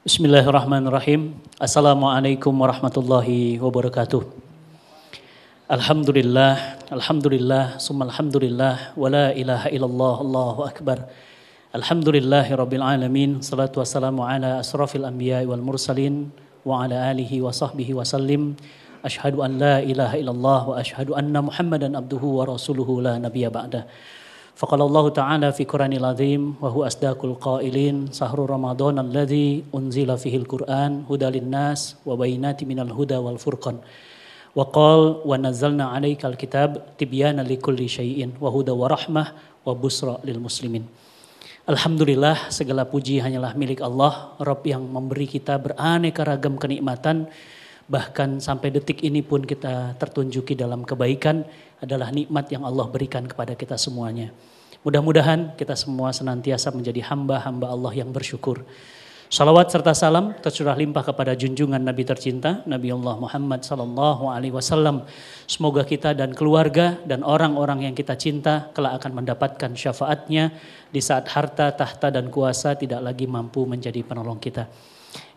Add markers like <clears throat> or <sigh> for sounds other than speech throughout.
Bismillahirrahmanirrahim. Assalamualaikum warahmatullahi wabarakatuh. Alhamdulillah, alhamdulillah, summa alhamdulillah, wa la ilaha illallah, Allahu akbar. Alhamdulillahi rabbil alamin, salatu wassalamu ala asrafil anbiya wal mursalin, wa ala alihi wa sahbihi wa sallim. Ashhadu an la ilaha illallah wa ashhadu anna muhammadan abduhu wa rasuluhu la nabiyya ba'dah. فقال الله تعالى في قرآن العظيم وهو أصدق القائلين سهر رمضان الذي أنزل فيه القرآن هدى للناس وبينات من الهدى والفرقان وقال ونزلنا عليك الكتاب تبيانا لكل شيء وهدى ورحمة وبشرى للمسلمين Alhamdulillah segala puji hanyalah milik Allah, Rabb yang memberi kita beraneka ragam kenikmatan bahkan sampai detik ini pun kita tertunjuki dalam kebaikan adalah nikmat yang Allah berikan kepada kita semuanya. Mudah-mudahan kita semua senantiasa menjadi hamba-hamba Allah yang bersyukur. Salawat serta salam tercurah limpah kepada junjungan Nabi tercinta Nabi Allah Muhammad sallallahu alaihi wasallam. Semoga kita dan keluarga dan orang-orang yang kita cinta kelak akan mendapatkan syafaatnya di saat harta, tahta dan kuasa tidak lagi mampu menjadi penolong kita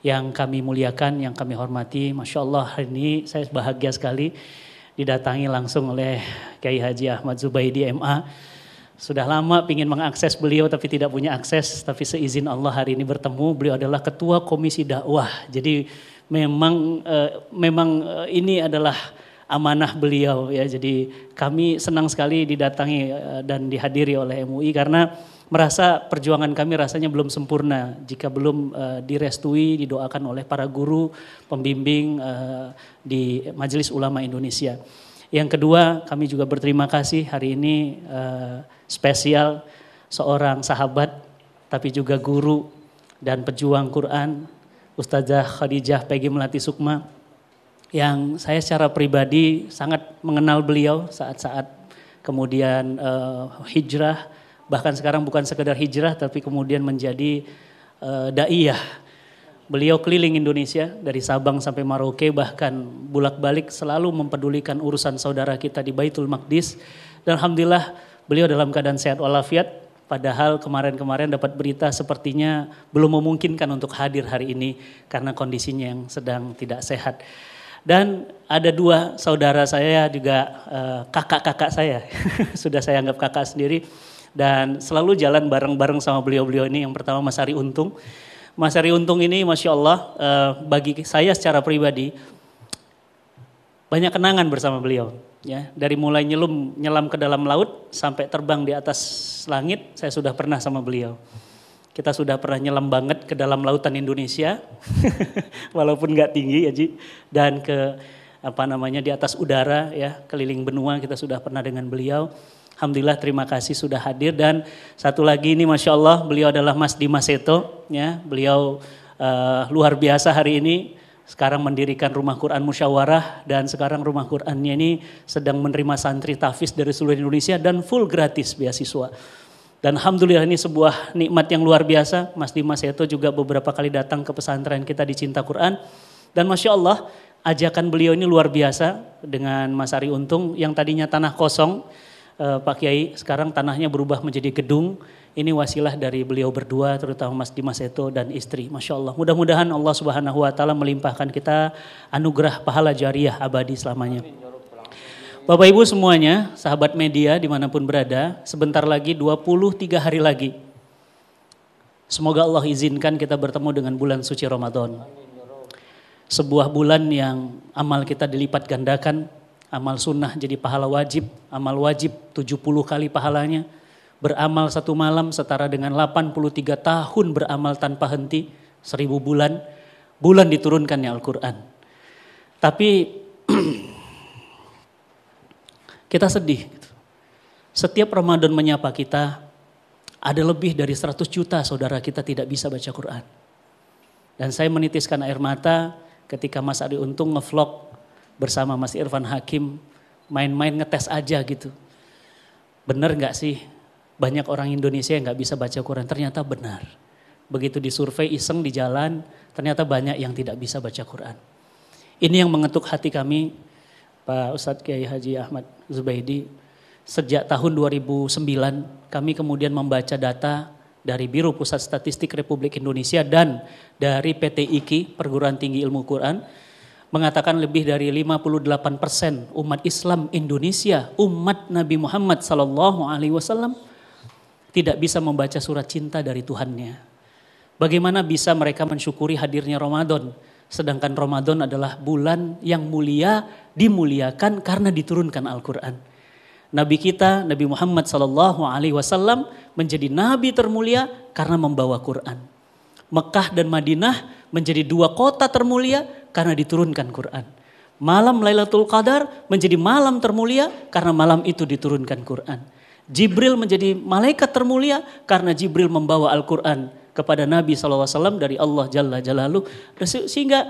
yang kami muliakan, yang kami hormati. Masya Allah hari ini saya bahagia sekali didatangi langsung oleh Kiai Haji Ahmad Zubaidi MA. Sudah lama ingin mengakses beliau tapi tidak punya akses. Tapi seizin Allah hari ini bertemu. Beliau adalah Ketua Komisi Dakwah. Jadi memang eh, memang eh, ini adalah amanah beliau ya. Jadi kami senang sekali didatangi eh, dan dihadiri oleh MUI karena merasa perjuangan kami rasanya belum sempurna jika belum uh, direstui didoakan oleh para guru pembimbing uh, di Majelis Ulama Indonesia. Yang kedua, kami juga berterima kasih hari ini uh, spesial seorang sahabat tapi juga guru dan pejuang Quran Ustazah Khadijah Peggy Melati Sukma yang saya secara pribadi sangat mengenal beliau saat-saat kemudian uh, hijrah bahkan sekarang bukan sekedar hijrah tapi kemudian menjadi uh, daiyah. Beliau keliling Indonesia dari Sabang sampai Merauke bahkan bulak balik selalu mempedulikan urusan saudara kita di Baitul Maqdis. Dan alhamdulillah beliau dalam keadaan sehat walafiat padahal kemarin-kemarin dapat berita sepertinya belum memungkinkan untuk hadir hari ini karena kondisinya yang sedang tidak sehat. Dan ada dua saudara saya juga eh, kakak -kakak saya, <laughs> sudah saya anggap kakak sendiri dan selalu jalan bareng-bareng sama beliau-beliau ini. Yang pertama Mas Ari Untung. Mas Ari Untung ini Masya Allah uh, bagi saya secara pribadi banyak kenangan bersama beliau. Ya, dari mulai nyelum nyelam ke dalam laut sampai terbang di atas langit, saya sudah pernah sama beliau kita sudah pernah nyelam banget ke dalam lautan Indonesia, <laughs> walaupun nggak tinggi ya Ji, dan ke apa namanya di atas udara ya keliling benua kita sudah pernah dengan beliau. Alhamdulillah terima kasih sudah hadir dan satu lagi ini Masya Allah beliau adalah Mas Dimas Seto ya beliau uh, luar biasa hari ini sekarang mendirikan rumah Quran musyawarah dan sekarang rumah Qurannya ini sedang menerima santri tafis dari seluruh Indonesia dan full gratis beasiswa. Dan alhamdulillah ini sebuah nikmat yang luar biasa. Mas Dimas Seto juga beberapa kali datang ke pesantren kita di Cinta Quran. Dan Masya Allah ajakan beliau ini luar biasa dengan Mas Ari Untung yang tadinya tanah kosong Eh, Pak Kiai sekarang tanahnya berubah menjadi gedung. Ini wasilah dari beliau berdua terutama Mas Dimas Eto dan istri. Masya Allah. Mudah-mudahan Allah Subhanahu Wa Taala melimpahkan kita anugerah pahala jariah abadi selamanya. Bapak Ibu semuanya, sahabat media dimanapun berada, sebentar lagi 23 hari lagi. Semoga Allah izinkan kita bertemu dengan bulan suci Ramadan. Sebuah bulan yang amal kita dilipat gandakan, amal sunnah jadi pahala wajib, amal wajib 70 kali pahalanya, beramal satu malam setara dengan 83 tahun beramal tanpa henti, seribu bulan, bulan diturunkannya Al-Quran. Tapi <clears throat> kita sedih. Gitu. Setiap Ramadan menyapa kita, ada lebih dari 100 juta saudara kita tidak bisa baca Quran. Dan saya menitiskan air mata ketika Mas Adi Untung ngevlog bersama Mas Irfan Hakim main-main ngetes aja gitu. benar nggak sih banyak orang Indonesia yang nggak bisa baca Quran? Ternyata benar. Begitu disurvei iseng di jalan, ternyata banyak yang tidak bisa baca Quran. Ini yang mengetuk hati kami, Pak Ustadz Kiai Haji Ahmad Zubaidi. Sejak tahun 2009, kami kemudian membaca data dari Biro Pusat Statistik Republik Indonesia dan dari PT IKI, Perguruan Tinggi Ilmu Quran, mengatakan lebih dari 58% persen umat Islam Indonesia, umat Nabi Muhammad sallallahu alaihi wasallam tidak bisa membaca surat cinta dari Tuhannya. Bagaimana bisa mereka mensyukuri hadirnya Ramadan? Sedangkan Ramadan adalah bulan yang mulia dimuliakan karena diturunkan Al-Qur'an. Nabi kita Nabi Muhammad sallallahu alaihi wasallam menjadi nabi termulia karena membawa Quran. Mekah dan Madinah menjadi dua kota termulia karena diturunkan Quran. Malam Lailatul Qadar menjadi malam termulia karena malam itu diturunkan Quran. Jibril menjadi malaikat termulia karena Jibril membawa Al-Quran kepada Nabi SAW dari Allah Jalla Jalalu. Sehingga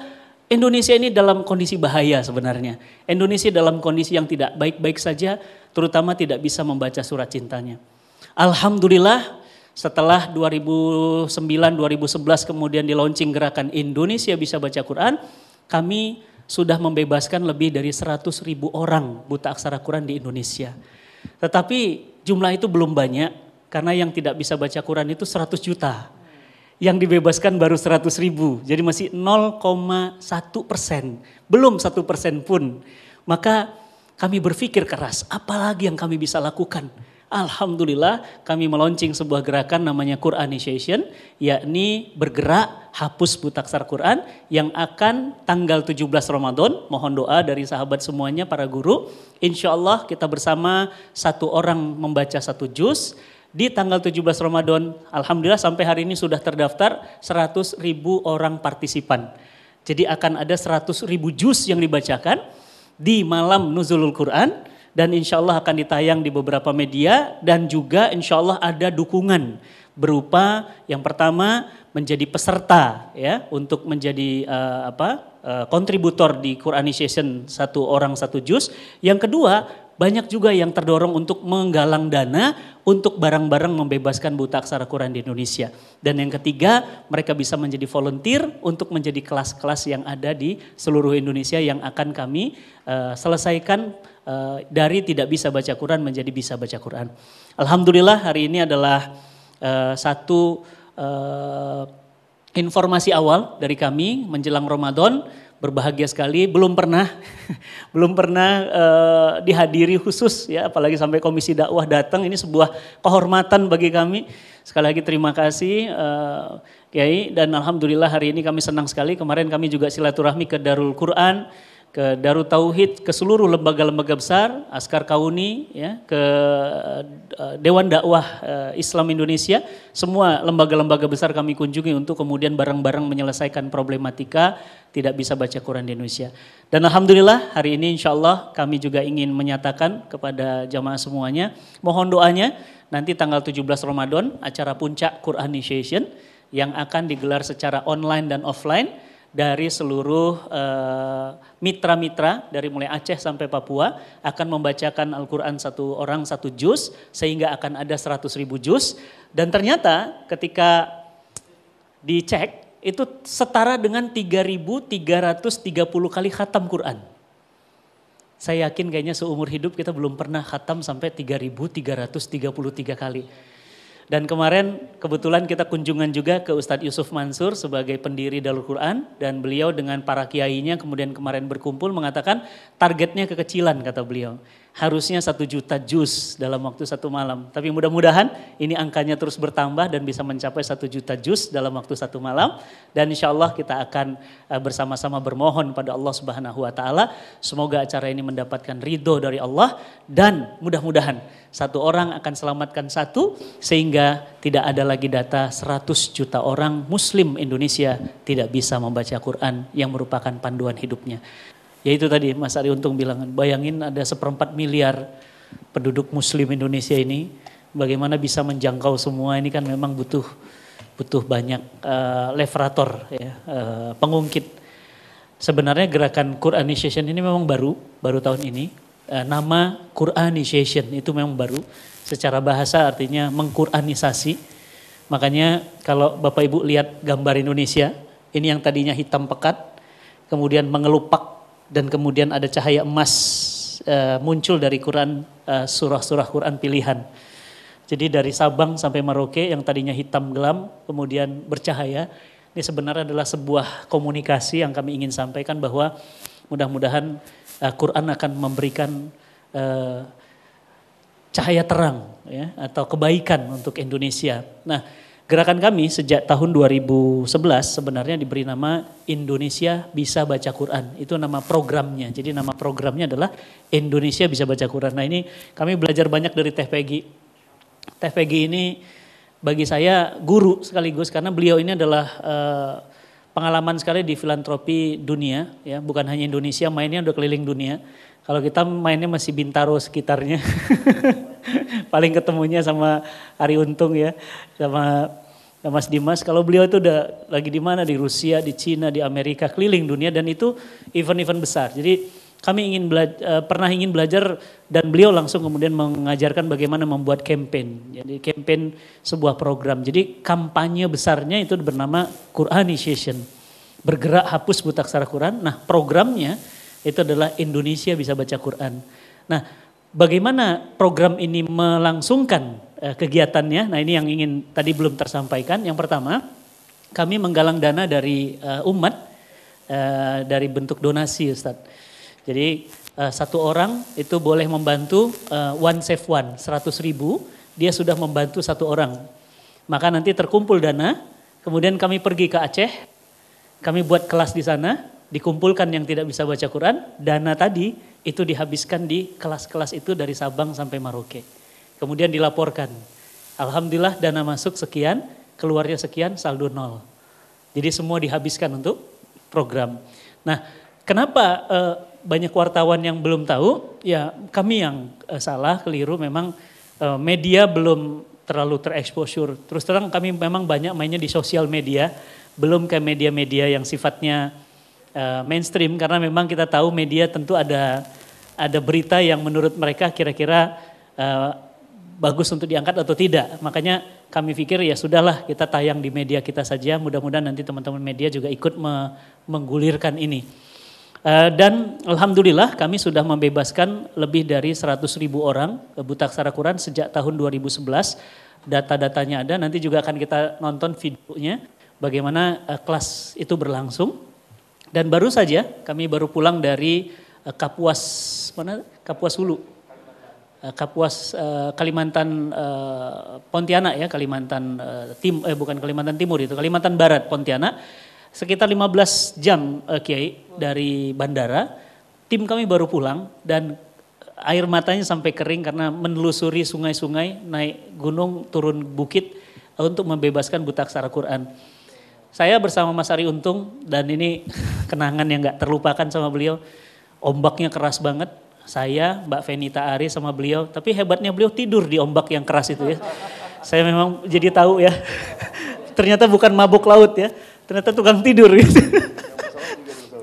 Indonesia ini dalam kondisi bahaya sebenarnya. Indonesia dalam kondisi yang tidak baik-baik saja, terutama tidak bisa membaca surat cintanya. Alhamdulillah setelah 2009-2011 kemudian di launching gerakan Indonesia Bisa Baca Quran, kami sudah membebaskan lebih dari 100 ribu orang buta aksara Quran di Indonesia. Tetapi jumlah itu belum banyak karena yang tidak bisa baca Quran itu 100 juta. Yang dibebaskan baru 100 ribu, jadi masih 0,1 persen, belum satu persen pun. Maka kami berpikir keras, apalagi yang kami bisa lakukan Alhamdulillah kami meluncing sebuah gerakan namanya Quranization, yakni bergerak hapus butaksar Quran yang akan tanggal 17 Ramadan, mohon doa dari sahabat semuanya para guru. Insya Allah kita bersama satu orang membaca satu juz, di tanggal 17 Ramadan, Alhamdulillah sampai hari ini sudah terdaftar 100 ribu orang partisipan. Jadi akan ada 100 ribu juz yang dibacakan di malam Nuzulul Quran dan insya Allah akan ditayang di beberapa media dan juga insya Allah ada dukungan berupa yang pertama menjadi peserta ya untuk menjadi uh, apa uh, kontributor di Quranization satu orang satu jus Yang kedua banyak juga yang terdorong untuk menggalang dana untuk barang-barang membebaskan buta aksara Quran di Indonesia. Dan yang ketiga, mereka bisa menjadi volunteer untuk menjadi kelas-kelas yang ada di seluruh Indonesia yang akan kami uh, selesaikan Eh, dari tidak bisa baca Quran menjadi bisa baca Quran. Alhamdulillah hari ini adalah uh, satu uh, informasi awal dari kami menjelang Ramadan berbahagia sekali belum pernah <laughs> belum pernah uh, dihadiri khusus ya apalagi sampai komisi dakwah datang ini sebuah kehormatan bagi kami sekali lagi terima kasih uh, Kiai dan alhamdulillah hari ini kami senang sekali kemarin kami juga silaturahmi ke Darul Quran ke Darut Tauhid, ke seluruh lembaga-lembaga besar, Askar Kauni, ya, ke eh, Dewan Dakwah eh, Islam Indonesia, semua lembaga-lembaga besar kami kunjungi untuk kemudian bareng-bareng menyelesaikan problematika tidak bisa baca Quran di Indonesia. Dan Alhamdulillah hari ini insya Allah kami juga ingin menyatakan kepada jamaah semuanya, mohon doanya nanti tanggal 17 Ramadan acara puncak Quran Initiation yang akan digelar secara online dan offline, dari seluruh eh, mitra-mitra dari mulai Aceh sampai Papua akan membacakan Al-Quran satu orang satu juz sehingga akan ada 100 ribu juz dan ternyata ketika dicek itu setara dengan 3.330 kali khatam Quran. Saya yakin kayaknya seumur hidup kita belum pernah khatam sampai 3.333 kali. Dan kemarin kebetulan kita kunjungan juga ke Ustadz Yusuf Mansur sebagai pendiri Darul Quran dan beliau dengan para kiainya kemudian kemarin berkumpul mengatakan targetnya kekecilan kata beliau harusnya satu juta jus dalam waktu satu malam. Tapi mudah-mudahan ini angkanya terus bertambah dan bisa mencapai satu juta jus dalam waktu satu malam. Dan insya Allah kita akan eh, bersama-sama bermohon pada Allah Subhanahu Wa Taala. Semoga acara ini mendapatkan ridho dari Allah dan mudah-mudahan satu orang akan selamatkan satu sehingga tidak ada lagi data 100 juta orang Muslim Indonesia tidak bisa membaca Quran yang merupakan panduan hidupnya. Ya itu tadi Mas Ari Untung bilang, bayangin ada seperempat miliar penduduk muslim Indonesia ini, bagaimana bisa menjangkau semua ini kan memang butuh butuh banyak uh, leverator ya, uh, pengungkit. Sebenarnya gerakan Quranization ini memang baru, baru tahun ini. Uh, nama Quranization itu memang baru. Secara bahasa artinya mengkuranisasi. Makanya kalau Bapak Ibu lihat gambar Indonesia, ini yang tadinya hitam pekat, kemudian mengelupak dan kemudian ada cahaya emas eh, muncul dari Quran eh, surah-surah Quran pilihan. Jadi dari Sabang sampai Merauke yang tadinya hitam gelam kemudian bercahaya. Ini sebenarnya adalah sebuah komunikasi yang kami ingin sampaikan bahwa mudah-mudahan eh, Quran akan memberikan cahaya terang ya atau kebaikan untuk Indonesia. Nah, Gerakan kami sejak tahun 2011 sebenarnya diberi nama Indonesia Bisa Baca Quran. Itu nama programnya. Jadi nama programnya adalah Indonesia Bisa Baca Quran. Nah ini kami belajar banyak dari Teh Peggy. Teh Peggy ini bagi saya guru sekaligus karena beliau ini adalah eh, pengalaman sekali di filantropi dunia. ya Bukan hanya Indonesia, mainnya udah keliling dunia. Kalau kita mainnya masih Bintaro sekitarnya. <laughs> Paling ketemunya sama Ari Untung ya, sama ya Mas Dimas kalau beliau itu udah lagi di mana di Rusia, di Cina, di Amerika, keliling dunia dan itu event-event besar. Jadi kami ingin eh, pernah ingin belajar dan beliau langsung kemudian mengajarkan bagaimana membuat campaign. Jadi campaign sebuah program. Jadi kampanye besarnya itu bernama Quranization. Bergerak hapus buta aksara Quran. Nah, programnya itu adalah Indonesia bisa baca Quran. Nah, bagaimana program ini melangsungkan Eh, kegiatannya. Nah, ini yang ingin tadi belum tersampaikan. Yang pertama, kami menggalang dana dari uh, umat uh, dari bentuk donasi, Ustaz. Jadi uh, satu orang itu boleh membantu uh, one save one, 100 ribu, dia sudah membantu satu orang. Maka nanti terkumpul dana, kemudian kami pergi ke Aceh, kami buat kelas di sana, dikumpulkan yang tidak bisa baca Quran, dana tadi itu dihabiskan di kelas-kelas itu dari Sabang sampai Maroke. Kemudian dilaporkan. Alhamdulillah dana masuk sekian, keluarnya sekian, saldo nol. Jadi semua dihabiskan untuk program. Nah, kenapa eh, banyak wartawan yang belum tahu? Ya, kami yang eh, salah, keliru memang eh, media belum terlalu tereksposur. Terus terang kami memang banyak mainnya di sosial media, belum ke media-media yang sifatnya uh, mainstream karena memang kita tahu media tentu ada ada berita yang menurut mereka kira-kira bagus untuk diangkat atau tidak. Makanya kami pikir ya sudahlah kita tayang di media kita saja. Mudah-mudahan nanti teman-teman media juga ikut me menggulirkan ini. Uh, dan Alhamdulillah kami sudah membebaskan lebih dari 100 ribu orang eh, buta aksara Quran sejak tahun 2011. Data-datanya ada, nanti juga akan kita nonton videonya bagaimana uh, kelas itu berlangsung. Dan baru saja kami baru pulang dari uh, Kapuas, mana? Kapuas Hulu, Eh, Kapuas eh, Kalimantan eh, Pontianak ya Kalimantan tim eh bukan Kalimantan Timur itu Kalimantan Barat Pontianak sekitar 15 jam uh, Kiai dari bandara tim kami baru pulang dan air matanya sampai kering karena menelusuri sungai-sungai naik gunung turun bukit untuk membebaskan buta aksara Quran. Saya bersama Mas Ari Untung dan ini <laughs> kenangan yang nggak terlupakan sama beliau. Ombaknya keras banget, saya, Mbak Venita Ari sama beliau. Tapi hebatnya beliau tidur di ombak yang keras itu ya. Saya memang jadi tahu ya. <laughs> Ternyata bukan mabuk laut ya. Ternyata tukang tidur gitu. <laughs>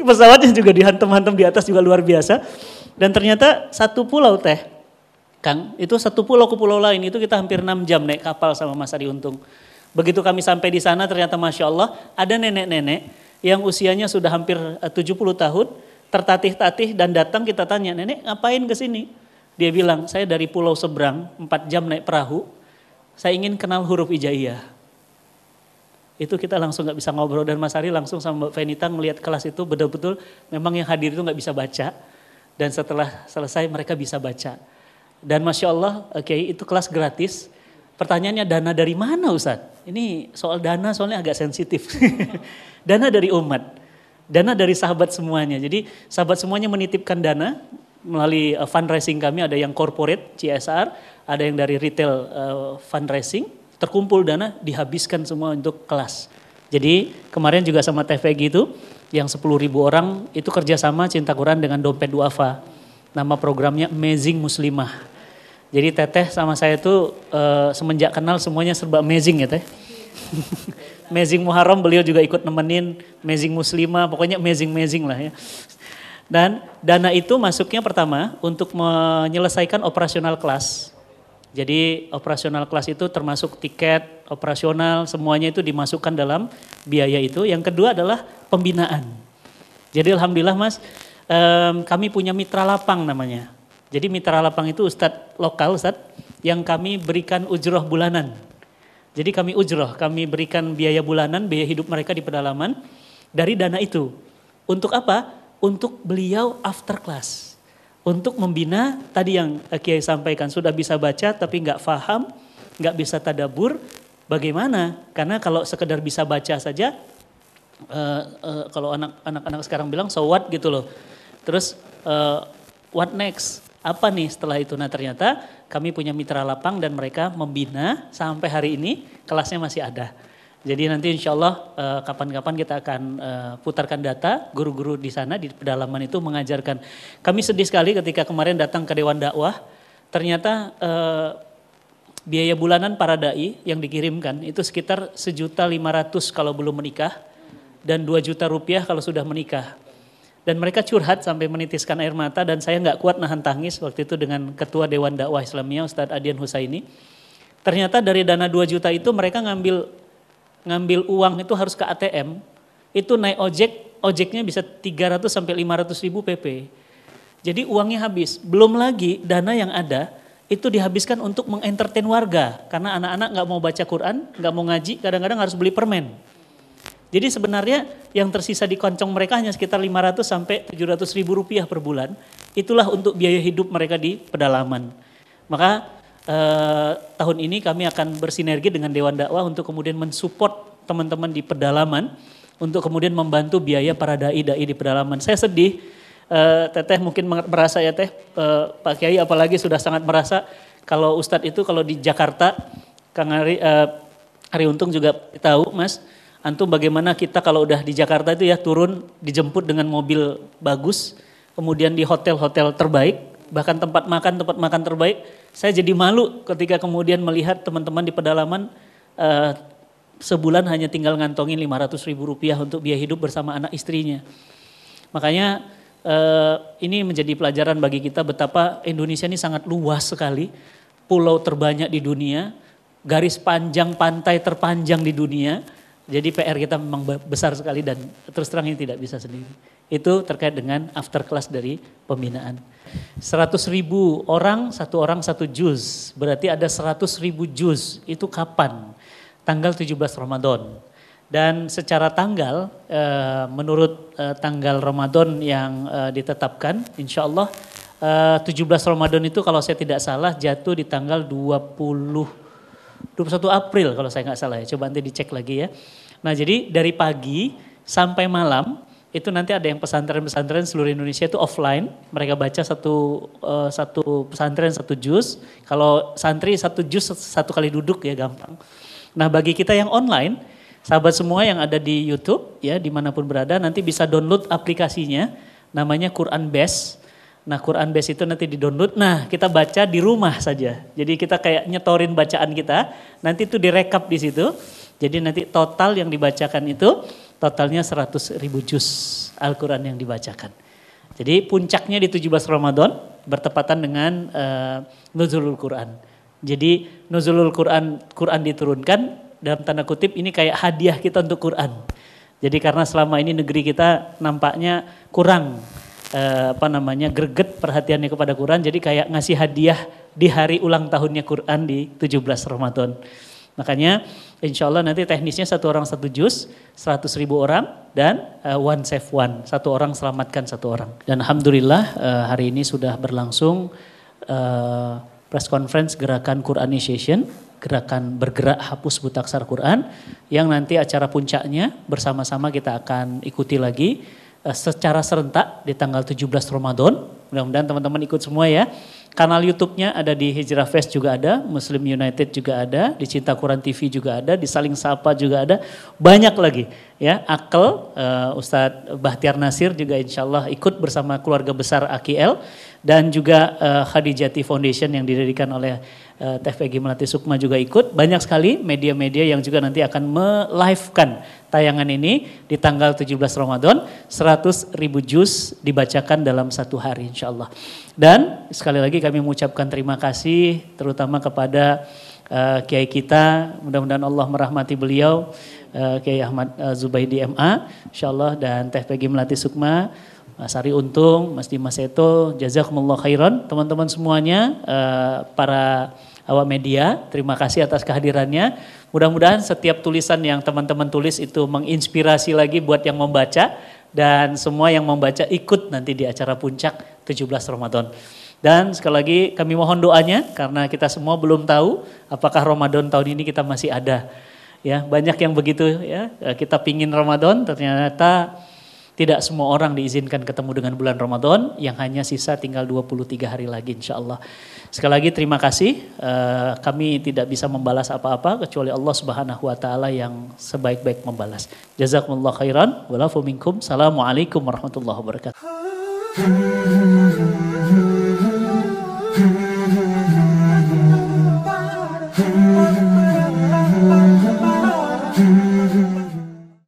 Pesawatnya juga dihantam-hantam di atas juga luar biasa. Dan ternyata satu pulau teh. Kang, itu satu pulau ke pulau lain itu kita hampir 6 jam naik kapal sama Mas Ari Untung. Begitu kami sampai di sana ternyata Masya Allah ada nenek-nenek yang usianya sudah hampir 70 eh, tahun tertatih-tatih dan datang kita tanya, nenek ngapain ke sini? Dia bilang, saya dari pulau seberang, 4 jam naik perahu, saya ingin kenal huruf hijaiyah. Itu kita langsung nggak bisa ngobrol dan Mas Ari langsung sama Mbak Venita melihat kelas itu betul-betul memang yang hadir itu nggak bisa baca. Dan setelah selesai mereka bisa baca. Dan Masya Allah, oke eh, okay, itu kelas gratis. Pertanyaannya dana dari mana Ustadz? Ini soal dana soalnya agak sensitif. <laughs> dana dari umat dana dari sahabat semuanya. Jadi sahabat semuanya menitipkan dana melalui eh, fundraising kami ada yang corporate CSR, ada yang dari retail eh, fundraising. Terkumpul dana dihabiskan semua untuk kelas. Jadi kemarin juga sama TVG itu yang 10.000 orang itu kerjasama Cinta Quran dengan Dompet Duafa. Nama programnya Amazing Muslimah. Jadi Teteh sama saya itu uh, eh, semenjak kenal semuanya serba amazing ya Teh. <laughs> Amazing Muharram beliau juga ikut nemenin, Amazing Muslimah, pokoknya amazing-amazing lah ya. Dan dana itu masuknya pertama untuk menyelesaikan operasional kelas. Jadi operasional kelas itu termasuk tiket, operasional, semuanya itu dimasukkan dalam biaya itu. Yang kedua adalah pembinaan. Jadi alhamdulillah mas, um, kami punya mitra lapang namanya. Jadi mitra lapang itu ustadz lokal, ustadz yang kami berikan ujroh bulanan. Jadi kami ujroh, kami berikan biaya bulanan, biaya hidup mereka di pedalaman dari dana itu. Untuk apa? Untuk beliau after class. Untuk membina tadi yang eh, Kiai sampaikan sudah bisa baca tapi nggak faham, nggak bisa tadabur, bagaimana? Karena kalau sekedar bisa baca saja, uh, uh, kalau anak-anak sekarang bilang so what gitu loh. Terus uh, what next? Apa nih setelah itu? Nah ternyata kami punya mitra lapang dan mereka membina sampai hari ini kelasnya masih ada. Jadi nanti insya Allah eh, kapan-kapan kita akan eh, putarkan data guru-guru di sana di pedalaman itu mengajarkan. Kami sedih sekali ketika kemarin datang ke Dewan Dakwah, ternyata eh, biaya bulanan para dai yang dikirimkan itu sekitar sejuta lima ratus kalau belum menikah dan dua juta rupiah kalau sudah menikah. Dan mereka curhat sampai menitiskan air mata dan saya nggak kuat nahan tangis waktu itu dengan Ketua Dewan Dakwah Islamiyah Ustadz Adian Husaini. Ternyata dari dana 2 juta itu mereka ngambil ngambil uang itu harus ke ATM, itu naik ojek, ojeknya bisa 300 sampai 500 ribu PP. Jadi uangnya habis. Belum lagi dana yang ada itu dihabiskan untuk mengentertain warga. Karena anak-anak nggak mau baca Quran, nggak mau ngaji, kadang-kadang harus beli permen. Jadi sebenarnya yang tersisa di koncong mereka hanya sekitar 500 sampai 700 ribu rupiah per bulan. Itulah untuk biaya hidup mereka di pedalaman. Maka eh, tahun ini kami akan bersinergi dengan Dewan Dakwah untuk kemudian mensupport teman-teman di pedalaman untuk kemudian membantu biaya para dai-dai di pedalaman. Saya sedih, eh, teteh mungkin merasa ya teh, eh, Pak Kiai apalagi sudah sangat merasa kalau Ustadz itu kalau di Jakarta, Kang Ari, eh, Ari Untung juga tahu mas, antum bagaimana kita kalau udah di Jakarta itu ya turun dijemput dengan mobil bagus, kemudian di hotel-hotel terbaik, bahkan tempat makan tempat makan terbaik. Saya jadi malu ketika kemudian melihat teman-teman di pedalaman uh, sebulan hanya tinggal ngantongin 500 ribu rupiah untuk biaya hidup bersama anak istrinya. Makanya uh, ini menjadi pelajaran bagi kita betapa Indonesia ini sangat luas sekali, pulau terbanyak di dunia, garis panjang pantai terpanjang di dunia jadi PR kita memang besar sekali dan terus terang ini tidak bisa sendiri. Itu terkait dengan after class dari pembinaan. 100 ribu orang, satu orang satu juz. Berarti ada 100 ribu juz. Itu kapan? Tanggal 17 Ramadan. Dan secara tanggal, eh, menurut eh, tanggal Ramadan yang eh, ditetapkan, insya Allah 17 Ramadan itu kalau saya tidak salah jatuh di tanggal 20 21 April kalau saya nggak salah ya. Coba nanti dicek lagi ya. Nah jadi dari pagi sampai malam itu nanti ada yang pesantren-pesantren seluruh Indonesia itu offline. Mereka baca satu uh, satu pesantren satu jus. Kalau santri satu jus satu kali duduk ya gampang. Nah bagi kita yang online, sahabat semua yang ada di YouTube ya dimanapun berada nanti bisa download aplikasinya namanya Quran Best. Nah Quran Best itu nanti di download Nah kita baca di rumah saja. Jadi kita kayak nyetorin bacaan kita. Nanti itu direkap di situ jadi nanti total yang dibacakan itu totalnya 100 ribu juz Al-Quran yang dibacakan. Jadi puncaknya di 17 Ramadan bertepatan dengan uh, Nuzulul Quran. Jadi Nuzulul Quran, Quran diturunkan dalam tanda kutip ini kayak hadiah kita untuk Quran. Jadi karena selama ini negeri kita nampaknya kurang eh, apa namanya greget perhatiannya kepada Quran, jadi kayak ngasih hadiah di hari ulang tahunnya Quran di 17 Ramadan. Makanya Insya Allah nanti teknisnya satu orang satu jus, seratus ribu orang, dan uh, one save one. Satu orang selamatkan satu orang. Dan Alhamdulillah uh, hari ini sudah berlangsung uh, press conference gerakan Quranization, gerakan bergerak hapus butaksar Quran, yang nanti acara puncaknya bersama-sama kita akan ikuti lagi uh, secara serentak di tanggal 17 Ramadan. Mudah-mudahan teman-teman ikut semua ya. Kanal YouTube-nya ada di Hijrah Fest juga ada, Muslim United juga ada, di Cinta Quran TV juga ada, di Saling Sapa juga ada, banyak lagi. Ya, Akel uh, eh, Ustadz Bahtiar Nasir juga insya Allah ikut bersama keluarga besar AKL dan juga uh, Khadijati Foundation yang didirikan oleh Eh, Teh Peggy Melati Sukma juga ikut. Banyak sekali media-media yang juga nanti akan melivekan tayangan ini di tanggal 17 Ramadan. 100 ribu jus dibacakan dalam satu hari insya Allah. Dan sekali lagi kami mengucapkan terima kasih terutama kepada uh, kiai kita. Mudah-mudahan Allah merahmati beliau. Uh, kiai Ahmad uh, Zubaidi MA, insya Allah dan Teh Peggy Melati Sukma. Mas Ari Untung, Mas Dimas Seto, Jazakumullah khairan, teman-teman semuanya, para Awak Media. Terima kasih atas kehadirannya. Mudah-mudahan setiap tulisan yang teman-teman tulis itu menginspirasi lagi buat yang membaca dan semua yang membaca ikut nanti di acara puncak 17 Ramadan. Dan sekali lagi kami mohon doanya karena kita semua belum tahu apakah Ramadan tahun ini kita masih ada. Ya, banyak yang begitu ya. Kita pingin Ramadan ternyata tidak semua orang diizinkan ketemu dengan bulan Ramadan yang hanya sisa tinggal 23 hari lagi insya Allah. Sekali lagi terima kasih. Eh, kami tidak bisa membalas apa-apa kecuali Allah Subhanahu wa taala yang sebaik-baik membalas. Jazakumullah khairan walafu minkum. Assalamualaikum warahmatullahi wabarakatuh. <laughs>